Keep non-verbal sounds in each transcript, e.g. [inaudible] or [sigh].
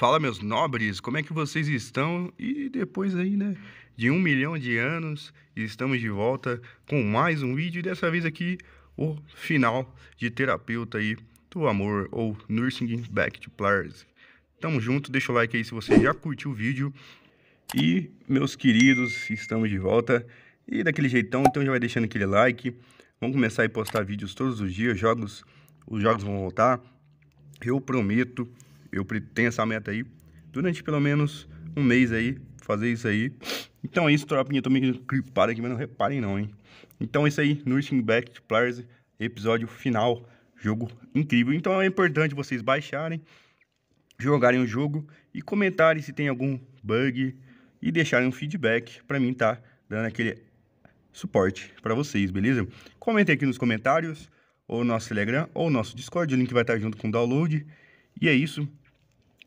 Fala, meus nobres, como é que vocês estão? E depois aí, né, de um milhão de anos, estamos de volta com mais um vídeo. E dessa vez aqui, o final de Terapeuta aí do Amor, ou Nursing Back to Players. Tamo junto, deixa o like aí se você já curtiu o vídeo. E, meus queridos, estamos de volta. E daquele jeitão, então já vai deixando aquele like. Vamos começar a postar vídeos todos os dias, jogos, os jogos vão voltar. Eu prometo eu tenho essa meta aí. Durante pelo menos um mês aí, fazer isso aí. Então é isso, tropinha. tô meio gripado aqui, mas não reparem não, hein? Então é isso aí, Nursing Back to Players, episódio final. Jogo incrível. Então é importante vocês baixarem, jogarem o jogo e comentarem se tem algum bug e deixarem um feedback para mim tá dando aquele suporte para vocês, beleza? Comentem aqui nos comentários, ou nosso Telegram, ou nosso Discord, o link vai estar tá junto com o download. E é isso.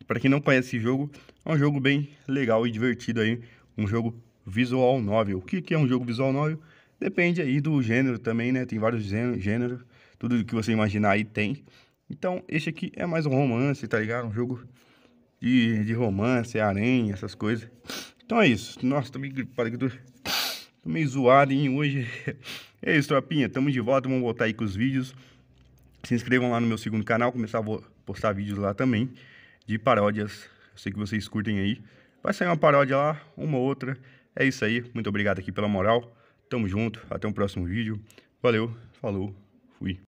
Para quem não conhece esse jogo, é um jogo bem legal e divertido aí, um jogo visual novel. O que, que é um jogo visual novel? Depende aí do gênero também, né? Tem vários gêneros, tudo que você imaginar aí tem. Então, esse aqui é mais um romance, tá ligado? Um jogo de, de romance, aranha, essas coisas. Então é isso. Nossa, tô meio tô meio zoado, hein? Hoje [laughs] é isso, tropinha. Tamo de volta, vamos voltar aí com os vídeos. Se inscrevam lá no meu segundo canal, começar a postar vídeos lá também de paródias. Eu sei que vocês curtem aí. Vai sair uma paródia lá, uma ou outra. É isso aí. Muito obrigado aqui pela moral. Tamo junto. Até o um próximo vídeo. Valeu, falou, fui.